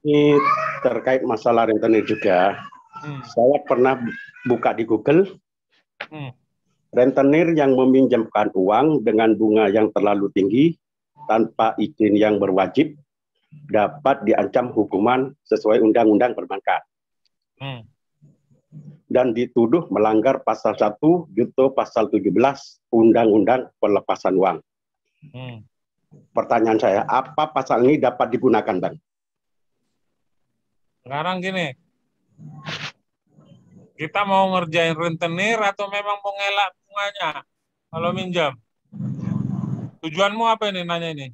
Ini terkait masalah rentenir juga. Hmm. Saya pernah buka di Google. Hmm. Rentenir yang meminjamkan uang dengan bunga yang terlalu tinggi tanpa izin yang berwajib dapat diancam hukuman sesuai undang-undang perbankan. Hmm. Dan dituduh melanggar pasal 1 junto pasal 17 Undang-Undang Pelepasan Uang. Hmm. Pertanyaan saya, apa pasal ini dapat digunakan, Bang? Sekarang gini, kita mau ngerjain rentenir atau memang mau ngelak bunganya kalau minjam? Tujuanmu apa ini nanya ini?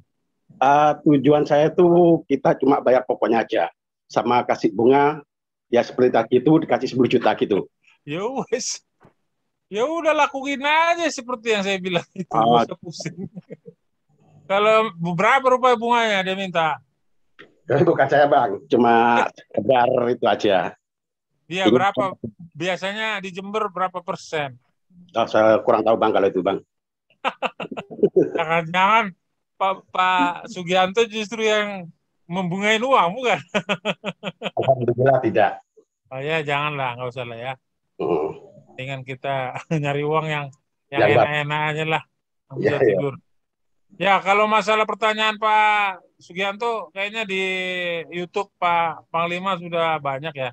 Uh, tujuan saya tuh kita cuma bayar pokoknya aja sama kasih bunga ya seperti tadi itu dikasih 10 juta gitu. Ya wes. Ya udah lakuin aja seperti yang saya bilang itu. Uh, kalau berapa rupiah bunganya dia minta? Bukan saya bang, cuma sekedar itu aja. Iya berapa? Biasanya di Jember berapa persen? Oh, saya kurang tahu bang kalau itu bang. Jangan-jangan Pak, Pak Sugianto justru yang membungain uang bukan? Alhamdulillah tidak. Oh ya janganlah, nggak usah lah ya. Mm. Dengan kita nyari uang yang yang enak-enak aja lah. Ya, tidur. Ya. ya kalau masalah pertanyaan Pak Sugianto kayaknya di YouTube Pak Panglima sudah banyak ya.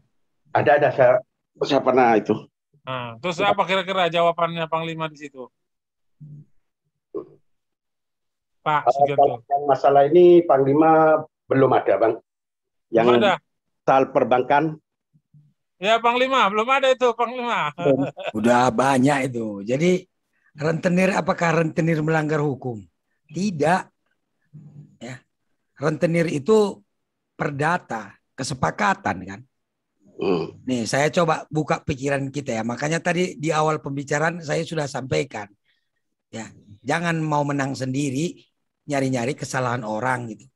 Ada ada saya saya pernah itu. Nah, terus apa kira-kira jawabannya Panglima di situ? Pak eh, Sugianto. Masalah ini Panglima belum ada, Bang. Yang belum ada. Tal perbankan. Ya, Panglima, belum ada itu, Panglima. Udah banyak itu. Jadi rentenir apakah rentenir melanggar hukum? Tidak rentenir itu perdata, kesepakatan kan. Hmm. Nih, saya coba buka pikiran kita ya. Makanya tadi di awal pembicaraan saya sudah sampaikan. Ya, jangan mau menang sendiri, nyari-nyari kesalahan orang gitu.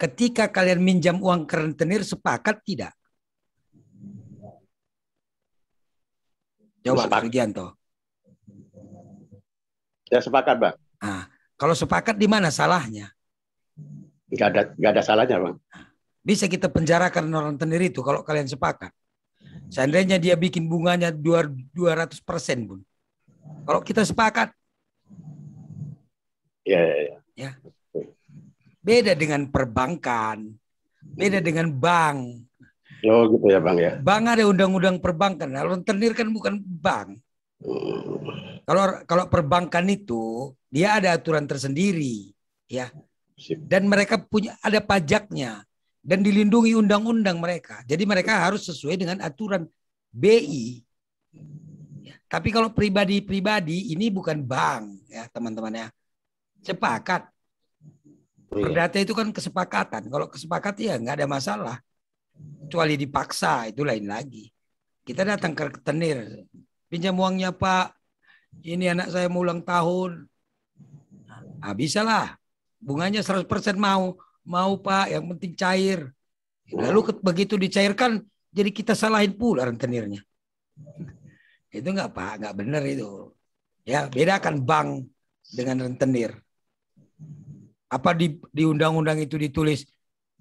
Ketika kalian minjam uang ke rentenir sepakat tidak? coba Pak Rudianto. Ya sepakat, Bang. Kalau sepakat di mana salahnya? Gak ada gak ada salahnya, Bang. Bisa kita penjarakan orang tenir itu kalau kalian sepakat. Seandainya dia bikin bunganya 200 persen pun. Kalau kita sepakat. Ya, ya, ya. ya. Beda dengan perbankan. Beda dengan bank. Oh gitu ya Bang ya. Bank ada undang-undang perbankan. Rentenir kan bukan bank. Hmm. Kalau kalau perbankan itu dia ada aturan tersendiri, ya. Dan mereka punya ada pajaknya dan dilindungi undang-undang mereka. Jadi mereka harus sesuai dengan aturan BI. Ya. Tapi kalau pribadi-pribadi ini bukan bank, ya teman-teman ya. Sepakat. Oh, iya. Perdata itu kan kesepakatan. Kalau kesepakat ya nggak ada masalah. Kecuali dipaksa itu lain lagi. Kita datang ke tenir, pinjam uangnya Pak ini anak saya mau ulang tahun. Nah, bisa lah. Bunganya 100% mau. Mau Pak, yang penting cair. Lalu begitu dicairkan, jadi kita salahin pula rentenirnya. itu nggak Pak, nggak benar itu. Ya, bedakan bank dengan rentenir. Apa di, di undang-undang itu ditulis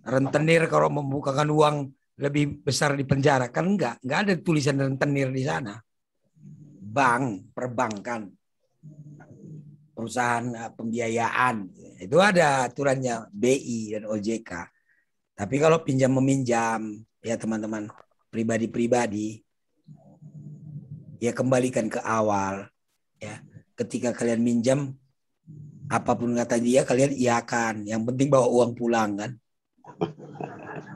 rentenir kalau membukakan uang lebih besar di penjara? Kan enggak, enggak ada tulisan rentenir di sana bank, perbankan, perusahaan eh, pembiayaan. Itu ada aturannya BI dan OJK. Tapi kalau pinjam meminjam ya teman-teman pribadi-pribadi ya kembalikan ke awal ya. Ketika kalian minjam apapun kata dia kalian iakan. Yang penting bawa uang pulang kan.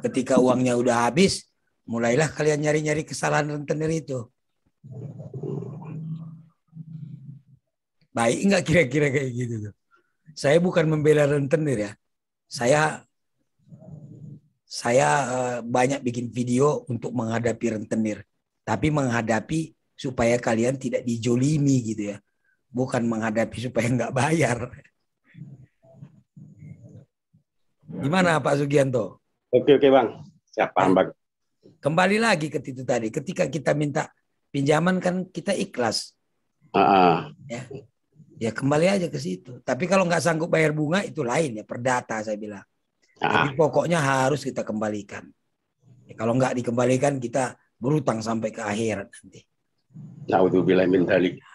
Ketika uangnya udah habis, mulailah kalian nyari-nyari kesalahan rentenir itu. Baik nggak kira-kira kayak gitu tuh. Saya bukan membela rentenir ya. Saya saya eh, banyak bikin video untuk menghadapi rentenir, tapi menghadapi supaya kalian tidak dijolimi gitu ya. Bukan menghadapi supaya nggak bayar. Gimana Pak Sugianto? Oke oke Bang. siapa Bang. Kembali lagi ke titik tadi, ketika kita minta pinjaman kan kita ikhlas. Uh -uh. Ya ya kembali aja ke situ. Tapi kalau nggak sanggup bayar bunga itu lain ya perdata saya bilang. Ah. pokoknya harus kita kembalikan. Ya, kalau nggak dikembalikan kita berutang sampai ke akhirat nanti. Nah,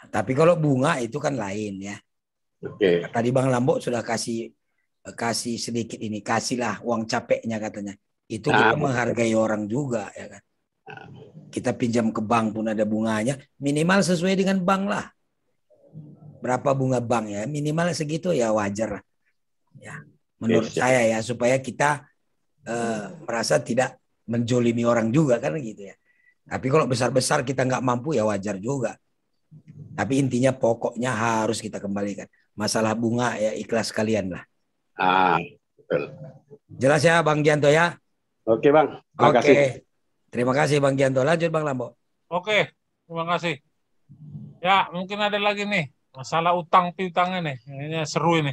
Tapi kalau bunga itu kan lain ya. Oke. Okay. Tadi Bang Lambok sudah kasih kasih sedikit ini, kasihlah uang capeknya katanya. Itu nah, kita ah. menghargai orang juga ya kan. Nah. Kita pinjam ke bank pun ada bunganya, minimal sesuai dengan bank lah berapa bunga bank ya minimal segitu ya wajar ya menurut yes, iya, iya. saya ya supaya kita uh, merasa tidak menjolimi orang juga kan gitu ya tapi kalau besar besar kita nggak mampu ya wajar juga tapi intinya pokoknya harus kita kembalikan masalah bunga ya ikhlas kalian lah ah betul jelas ya bang Gianto ya oke bang terima oke. kasih terima kasih bang Gianto lanjut bang Lambo oke terima kasih ya mungkin ada lagi nih Masalah utang piutangnya nih, ini seru ini.